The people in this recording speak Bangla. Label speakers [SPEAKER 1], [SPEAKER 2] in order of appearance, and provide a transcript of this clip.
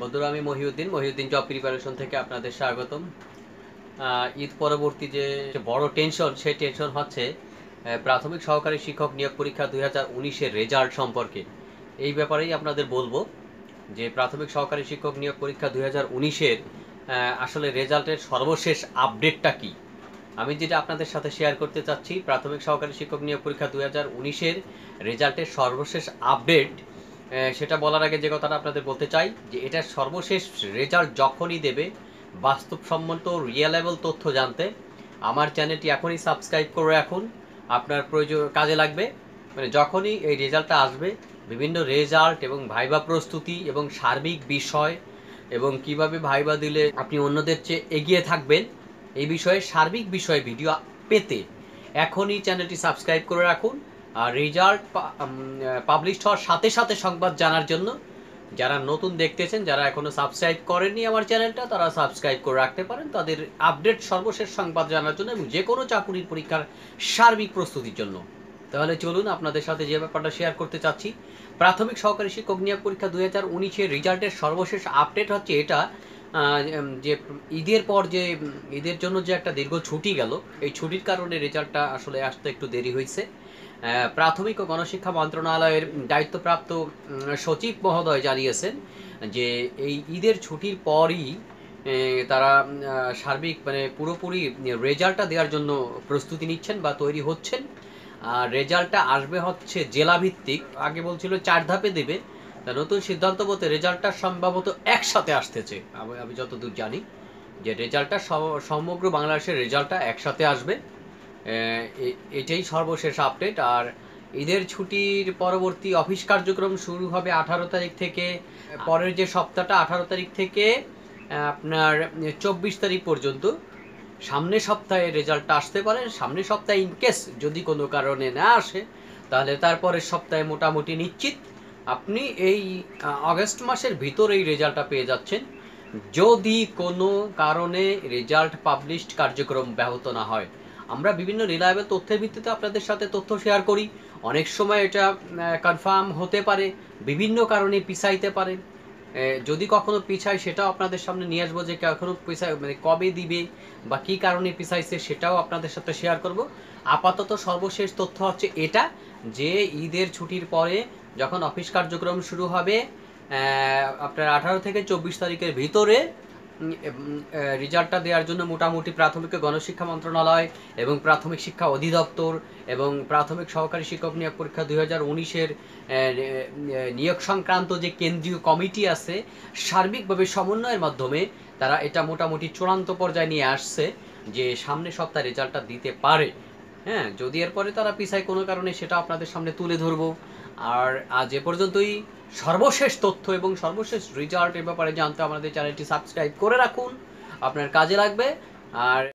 [SPEAKER 1] বন্ধুরা আমি মহিউদ্দিন মহিউদ্দিন জব প্রিপারেশন থেকে আপনাদের স্বাগতম ঈদ পরবর্তী যে বড় টেনশন সেই টেনশন হচ্ছে প্রাথমিক সহকারী শিক্ষক নিয়োগ পরীক্ষা দুই হাজার উনিশের রেজাল্ট সম্পর্কে এই ব্যাপারেই আপনাদের বলবো যে প্রাথমিক সহকারী শিক্ষক নিয়োগ পরীক্ষা দুই হাজার উনিশের আসলে রেজাল্টের সর্বশেষ আপডেটটা কি আমি যেটা আপনাদের সাথে শেয়ার করতে চাচ্ছি প্রাথমিক সহকারী শিক্ষক নিয়োগ পরীক্ষা দুই হাজার উনিশের রেজাল্টের সর্বশেষ আপডেট সেটা বলার আগে যে কথাটা আপনাদের বলতে চাই যে এটার সর্বশেষ রেজাল্ট যখনই দেবে বাস্তবসম্মত রিয়েলেবল তথ্য জানতে আমার চ্যানেলটি এখনই সাবস্ক্রাইব করে রাখুন আপনার প্রয়োজন কাজে লাগবে মানে যখনই এই রেজাল্টটা আসবে বিভিন্ন রেজাল্ট এবং ভাইবা প্রস্তুতি এবং সার্বিক বিষয় এবং কিভাবে ভাইবা দিলে আপনি অন্যদের চেয়ে এগিয়ে থাকবেন এই বিষয়ে সার্বিক বিষয়ে ভিডিও পেতে এখনই চ্যানেলটি সাবস্ক্রাইব করে রাখুন রেজাল্ট পাবলিশ হওয়ার সাথে সাথে সংবাদ জানার জন্য যারা নতুন দেখতেছেন যারা এখনও সাবস্ক্রাইব করেননি আমার চ্যানেলটা তারা সাবস্ক্রাইব করে রাখতে পারেন তাদের আপডেট সর্বশেষ সংবাদ জানার জন্য এবং যে কোনো চাকুরির পরীক্ষার সার্বিক প্রস্তুতির জন্য তাহলে চলুন আপনাদের সাথে যে ব্যাপারটা শেয়ার করতে চাচ্ছি প্রাথমিক সহকারী শিক্ষক নিয়োগ পরীক্ষা দু হাজার উনিশের রেজাল্টের সর্বশেষ আপডেট হচ্ছে এটা যে ঈদের পর যে ঈদের জন্য যে একটা দীর্ঘ ছুটি গেল এই ছুটির কারণে রেজাল্টটা আসলে আসতে একটু দেরি হয়েছে প্রাথমিক ও গণশিক্ষা মন্ত্রণালয়ের দায়িত্বপ্রাপ্ত সচিব মহোদয় জানিয়েছেন যে এই ঈদের ছুটির পরই তারা সার্বিক মানে পুরোপুরি রেজাল্টটা দেওয়ার জন্য প্রস্তুতি নিচ্ছেন বা তৈরি হচ্ছেন আর রেজাল্টটা আসবে হচ্ছে জেলাভিত্তিক আগে বলছিল চার ধাপে দেবে নতুন সিদ্ধান্ত বলতে রেজাল্টটা সম্ভবত একসাথে আসতেছে আমি যতদূর জানি যে রেজাল্টটা সমগ্র বাংলাদেশের রেজাল্টটা একসাথে আসবে এটাই সর্বশেষ আপডেট আর ঈদের ছুটির পরবর্তী অফিস কার্যক্রম শুরু হবে আঠারো তারিখ থেকে পরের যে সপ্তাহটা আঠারো তারিখ থেকে আপনার চব্বিশ তারিখ পর্যন্ত সামনের সপ্তাহে রেজাল্টটা আসতে পারে সামনের সপ্তাহে ইনকেস যদি কোনো কারণে না আসে তাহলে তারপরের সপ্তাহে মোটামুটি নিশ্চিত আপনি এই আগস্ট মাসের এই রেজাল্টটা পেয়ে যাচ্ছেন যদি কোনো কারণে রেজাল্ট পাবলিশড কার্যক্রম ব্যাহত না হয় আমরা বিভিন্ন রিলায়েবল তথ্যের ভিত্তিতে আপনাদের সাথে তথ্য শেয়ার করি অনেক সময় এটা কনফার্ম হতে পারে বিভিন্ন কারণে পিছাইতে পারে যদি কখনো পিছায় সেটাও আপনাদের সামনে নিয়ে আসবো যে কখনো পিছায় মানে কবে দিবে বা কি কারণে পিছাইছে সেটাও আপনাদের সাথে শেয়ার করব আপাতত সর্বশেষ তথ্য হচ্ছে এটা যে ঈদের ছুটির পরে যখন অফিস কার্যক্রম শুরু হবে আপনার আঠারো থেকে চব্বিশ তারিখের ভিতরে রেজাল্টটা দেওয়ার জন্য মোটামুটি প্রাথমিক গণশিক্ষা মন্ত্রণালয় এবং প্রাথমিক শিক্ষা অধিদপ্তর এবং প্রাথমিক সহকারী শিক্ষক নিয়োগ পরীক্ষা দুই হাজার উনিশের নিয়োগ সংক্রান্ত যে কেন্দ্রীয় কমিটি আছে সার্বিকভাবে সমন্বয়ের মাধ্যমে তারা এটা মোটামুটি চূড়ান্ত পর্যায়ে নিয়ে আসছে যে সামনে সপ্তাহে রেজাল্টটা দিতে পারে হ্যাঁ যদি এরপরে তারা পিছায় কোনো কারণে সেটা আপনাদের সামনে তুলে ধরবো আর আজ এ পর্যন্তই সর্বশেষ তথ্য এবং সর্বশেষ এ ব্যাপারে জানতে আমাদের চ্যানেলটি সাবস্ক্রাইব করে রাখুন আপনার কাজে লাগবে আর